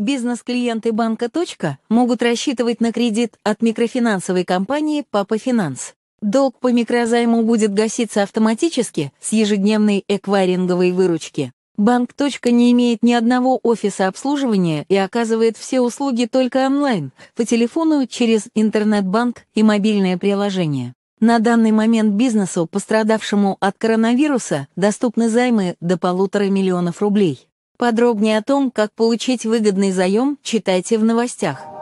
Бизнес-клиенты банка «Точка» могут рассчитывать на кредит от микрофинансовой компании «Папа Финанс». Долг по микрозайму будет гаситься автоматически с ежедневной эквайринговой выручки. Банк «Точка» не имеет ни одного офиса обслуживания и оказывает все услуги только онлайн, по телефону, через интернет-банк и мобильное приложение. На данный момент бизнесу, пострадавшему от коронавируса, доступны займы до полутора миллионов рублей. Подробнее о том, как получить выгодный заем, читайте в новостях.